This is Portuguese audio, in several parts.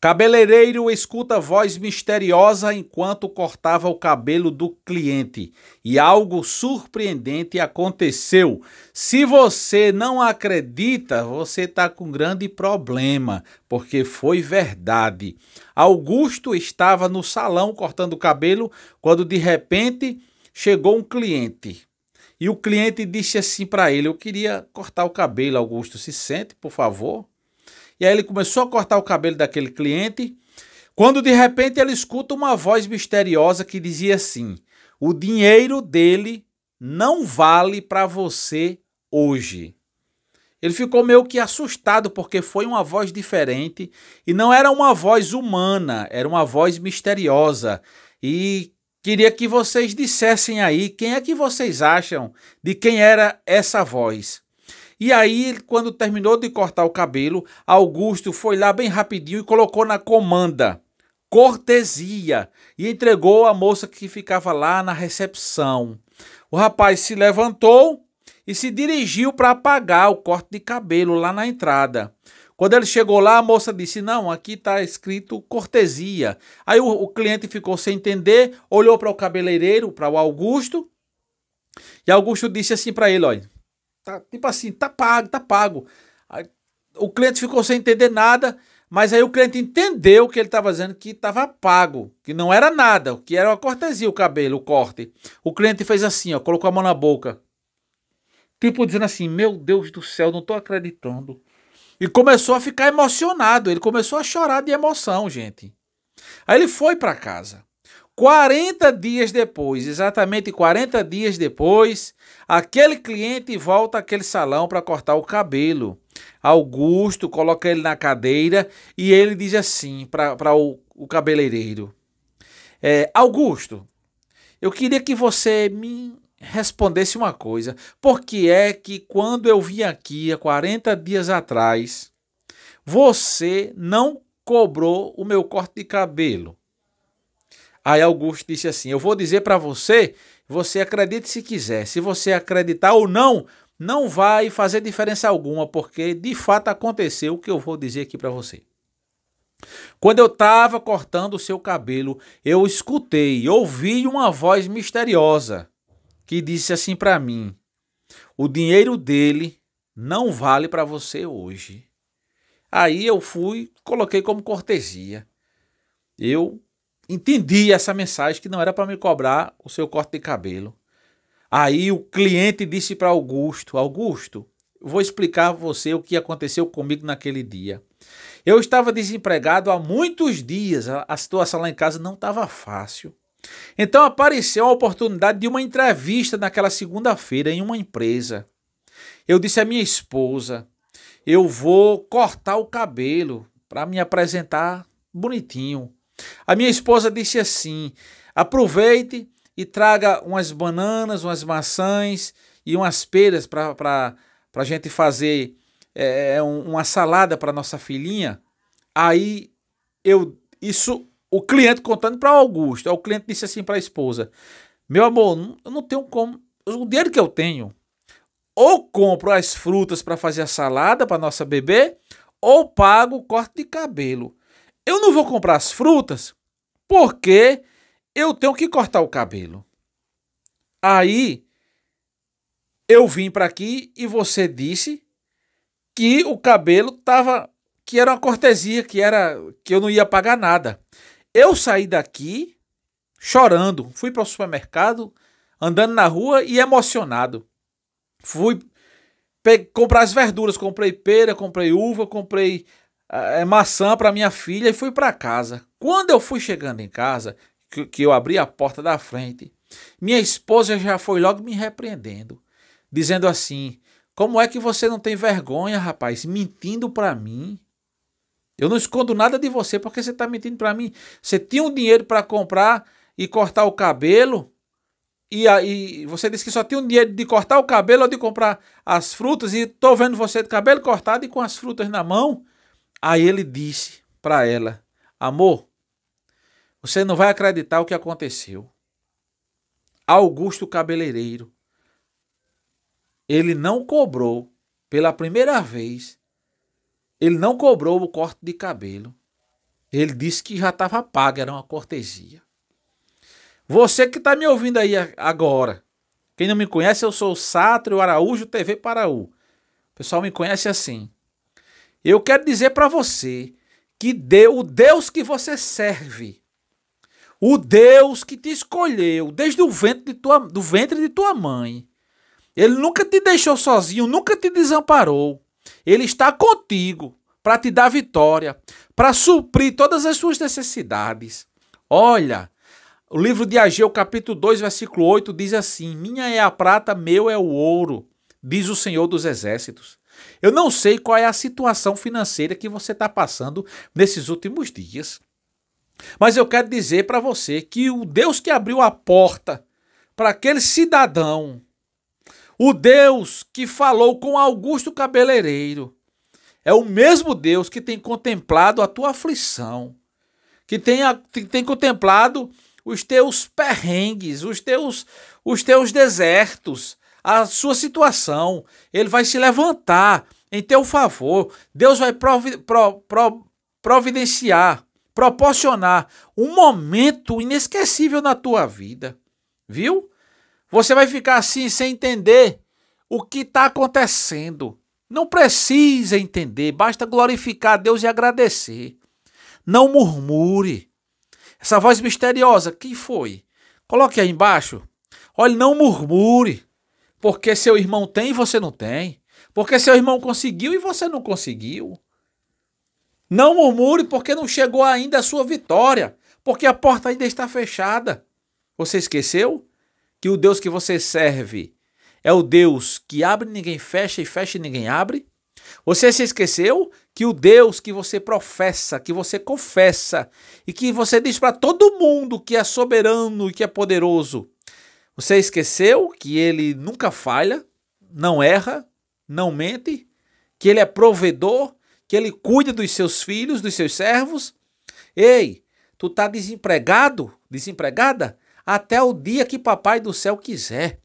Cabeleireiro escuta voz misteriosa enquanto cortava o cabelo do cliente e algo surpreendente aconteceu. Se você não acredita, você está com grande problema, porque foi verdade. Augusto estava no salão cortando o cabelo quando de repente chegou um cliente. E o cliente disse assim para ele: Eu queria cortar o cabelo, Augusto, se sente, por favor. E aí ele começou a cortar o cabelo daquele cliente, quando de repente ele escuta uma voz misteriosa que dizia assim: O dinheiro dele não vale para você hoje. Ele ficou meio que assustado porque foi uma voz diferente e não era uma voz humana, era uma voz misteriosa. E queria que vocês dissessem aí quem é que vocês acham de quem era essa voz. E aí, quando terminou de cortar o cabelo, Augusto foi lá bem rapidinho e colocou na comanda cortesia e entregou a moça que ficava lá na recepção. O rapaz se levantou e se dirigiu para apagar o corte de cabelo lá na entrada. Quando ele chegou lá, a moça disse: Não, aqui está escrito cortesia. Aí o, o cliente ficou sem entender, olhou para o cabeleireiro, para o Augusto, e Augusto disse assim para ele: Olha, tá, tipo assim, tá pago, tá pago. Aí, o cliente ficou sem entender nada, mas aí o cliente entendeu que ele estava dizendo que estava pago, que não era nada, que era uma cortesia o cabelo, o corte. O cliente fez assim, ó, colocou a mão na boca. Tipo dizendo assim: "Meu Deus do céu, não estou acreditando". E começou a ficar emocionado, ele começou a chorar de emoção, gente. Aí ele foi para casa. 40 dias depois, exatamente 40 dias depois, aquele cliente volta àquele salão para cortar o cabelo. Augusto coloca ele na cadeira e ele diz assim para o, o cabeleireiro: é, Augusto, eu queria que você me respondesse uma coisa. Por que é que quando eu vim aqui há 40 dias atrás, você não cobrou o meu corte de cabelo? Aí Augusto disse assim: Eu vou dizer para você, você acredite se quiser. Se você acreditar ou não, não vai fazer diferença alguma, porque de fato aconteceu o que eu vou dizer aqui para você. Quando eu estava cortando o seu cabelo, eu escutei, ouvi uma voz misteriosa que disse assim para mim: O dinheiro dele não vale para você hoje. Aí eu fui, coloquei como cortesia. Eu entendi essa mensagem que não era para me cobrar o seu corte de cabelo. Aí o cliente disse para Augusto: Augusto, vou explicar a você o que aconteceu comigo naquele dia. Eu estava desempregado há muitos dias, a, a situação lá em casa não estava fácil. Então apareceu a oportunidade de uma entrevista naquela segunda-feira em uma empresa. Eu disse à minha esposa: eu vou cortar o cabelo para me apresentar bonitinho. A minha esposa disse assim: aproveite e traga umas bananas, umas maçãs e umas peras para a gente fazer é, é uma salada para nossa filhinha. Aí eu isso o cliente contando para Augusto. O cliente disse assim para a esposa: Meu amor, eu não tenho como. O dinheiro que eu tenho, ou compro as frutas para fazer a salada para nossa bebê, ou pago o corte de cabelo. Eu não vou comprar as frutas porque eu tenho que cortar o cabelo. Aí eu vim para aqui e você disse que o cabelo tava que era uma cortesia, que era que eu não ia pagar nada. Eu saí daqui chorando, fui para o supermercado, andando na rua e emocionado. Fui comprar as verduras, comprei pera, comprei uva, comprei ah, é, maçã para minha filha e fui para casa. Quando eu fui chegando em casa, que, que eu abri a porta da frente, minha esposa já foi logo me repreendendo, dizendo assim: Como é que você não tem vergonha, rapaz, mentindo para mim? Eu não escondo nada de você porque você está mentindo para mim. Você tinha um dinheiro para comprar e cortar o cabelo. E aí, você disse que só tinha um dinheiro de cortar o cabelo ou de comprar as frutas. E estou vendo você de cabelo cortado e com as frutas na mão. Aí ele disse para ela: Amor, você não vai acreditar o que aconteceu. Augusto Cabeleireiro, ele não cobrou pela primeira vez, ele não cobrou o corte de cabelo. Ele disse que já estava pago, era uma cortesia. Você que está me ouvindo aí agora, quem não me conhece, eu sou o Sátrio Araújo TV Paraú. O pessoal me conhece assim. Eu quero dizer para você que Deus, o Deus que você serve, o Deus que te escolheu desde o ventre de tua, do ventre de tua mãe, ele nunca te deixou sozinho, nunca te desamparou. Ele está contigo para te dar vitória, para suprir todas as suas necessidades. Olha, o livro de Ageu, capítulo 2, versículo 8, diz assim: Minha é a prata, meu é o ouro, diz o Senhor dos Exércitos. Eu não sei qual é a situação financeira que você está passando nesses últimos dias, mas eu quero dizer para você que o Deus que abriu a porta para aquele cidadão, o Deus que falou com Augusto Cabeleireiro, é o mesmo Deus que tem contemplado a tua aflição, que tem, tem contemplado os teus perrengues, os teus, os teus desertos, a sua situação, ele vai se levantar em teu favor, Deus vai provi pro pro providenciar, proporcionar um momento inesquecível na tua vida, viu? Você vai ficar assim sem entender o que está acontecendo. Não precisa entender, basta glorificar a Deus e agradecer. Não murmure. Essa voz misteriosa, quem foi? Coloque aí embaixo. Olha, não murmure. Porque seu irmão tem e você não tem. Porque seu irmão conseguiu e você não conseguiu. Não murmure porque não chegou ainda a sua vitória. Porque a porta ainda está fechada. Você esqueceu que o Deus que você serve é o Deus que abre ninguém fecha e fecha ninguém abre? Você se esqueceu que o Deus que você professa, que você confessa e que você diz para todo mundo que é soberano e que é poderoso, você esqueceu que ele nunca falha, não erra, não mente, que ele é provedor, que ele cuida dos seus filhos, dos seus servos? Ei, tu tá desempregado, desempregada até o dia que papai do céu quiser.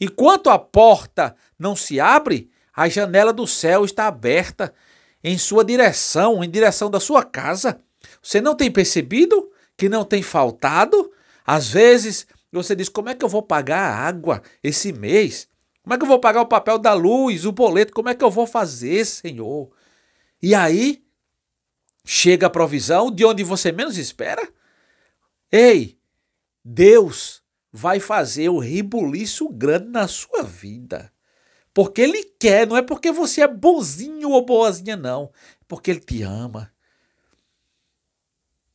Enquanto a porta não se abre, a janela do céu está aberta em sua direção, em direção da sua casa. Você não tem percebido que não tem faltado? Às vezes você diz: como é que eu vou pagar a água esse mês? Como é que eu vou pagar o papel da luz, o boleto? Como é que eu vou fazer, Senhor? E aí chega a provisão de onde você menos espera? Ei, Deus vai fazer o um ribuliço grande na sua vida. Porque Ele quer, não é porque você é bonzinho ou boazinha, não. É porque Ele te ama.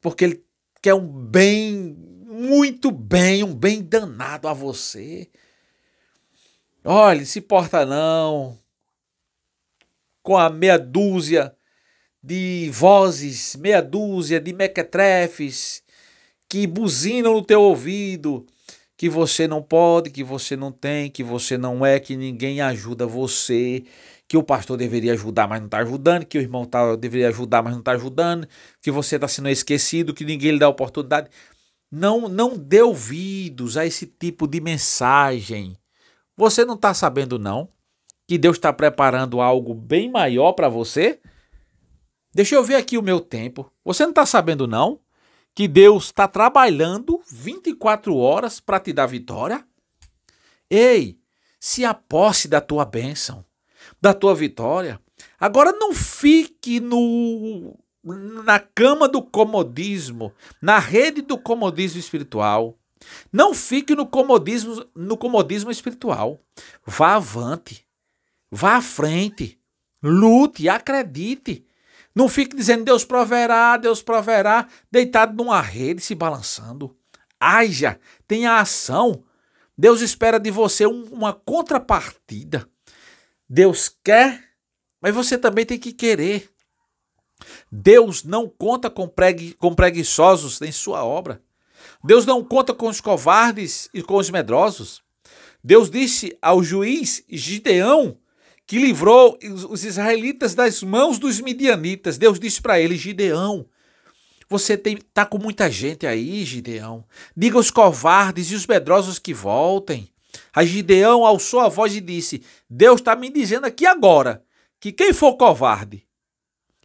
Porque Ele quer um bem muito bem, um bem danado a você. Olha, se porta não com a meia dúzia de vozes, meia dúzia de mequetrefes que buzinam no teu ouvido que você não pode, que você não tem, que você não é, que ninguém ajuda você, que o pastor deveria ajudar, mas não está ajudando, que o irmão tá, deveria ajudar, mas não está ajudando, que você está sendo esquecido, que ninguém lhe dá oportunidade. Não, não dê ouvidos a esse tipo de mensagem. Você não está sabendo, não, que Deus está preparando algo bem maior para você? Deixa eu ver aqui o meu tempo. Você não está sabendo, não, que Deus está trabalhando 24 horas para te dar vitória? Ei, se a posse da tua bênção, da tua vitória. Agora não fique no na cama do comodismo, na rede do comodismo espiritual. Não fique no comodismo, no comodismo espiritual. Vá avante. Vá à frente. Lute, acredite. Não fique dizendo Deus proverá, Deus proverá, deitado numa rede se balançando. Haja, tenha ação. Deus espera de você uma contrapartida. Deus quer, mas você também tem que querer. Deus não conta com, pregui, com preguiçosos em sua obra. Deus não conta com os covardes e com os medrosos. Deus disse ao juiz Gideão, que livrou os israelitas das mãos dos midianitas. Deus disse para ele: Gideão, você está com muita gente aí, Gideão. Diga aos covardes e os medrosos que voltem. A Gideão alçou a voz e disse: Deus está me dizendo aqui agora que quem for covarde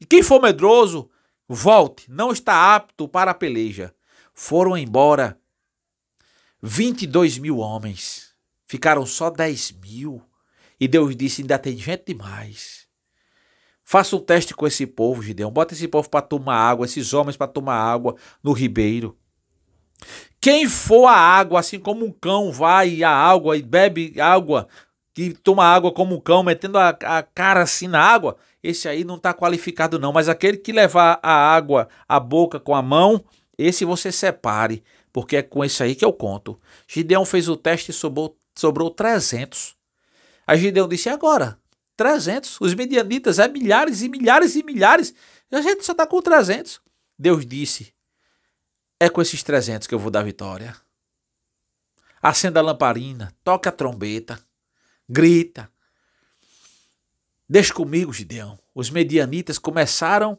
e quem for medroso, volte, não está apto para a peleja. Foram embora 22 mil homens, ficaram só 10 mil. E Deus disse: ainda tem gente demais. Faça um teste com esse povo, Gideão. Bota esse povo para tomar água, esses homens para tomar água no ribeiro. Quem for à água, assim como um cão vai à água e bebe água, que toma água como um cão, metendo a, a cara assim na água, esse aí não está qualificado não, mas aquele que levar a água à boca com a mão, esse você separe, porque é com esse aí que eu conto. Gideão fez o teste e sobrou, sobrou 300. Aí Gideão disse, e agora? 300, os medianitas é milhares e milhares e milhares, e a gente só está com 300. Deus disse, é com esses 300 que eu vou dar vitória. Acenda a lamparina, toca a trombeta, grita, Deixa comigo, Gideão. Os medianitas começaram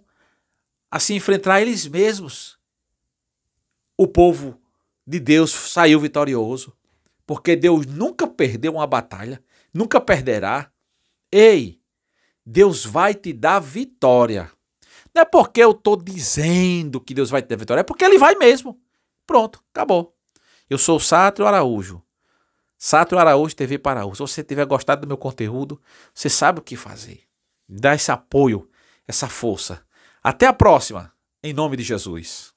a se enfrentar eles mesmos. O povo de Deus saiu vitorioso, porque Deus nunca perdeu uma batalha, nunca perderá. Ei, Deus vai te dar vitória. Não é porque eu estou dizendo que Deus vai te dar vitória, é porque Ele vai mesmo. Pronto, acabou. Eu sou o Sátrio Araújo. Sato Araújo, TV Paraú. Se você tiver gostado do meu conteúdo, você sabe o que fazer. Dá esse apoio, essa força. Até a próxima, em nome de Jesus.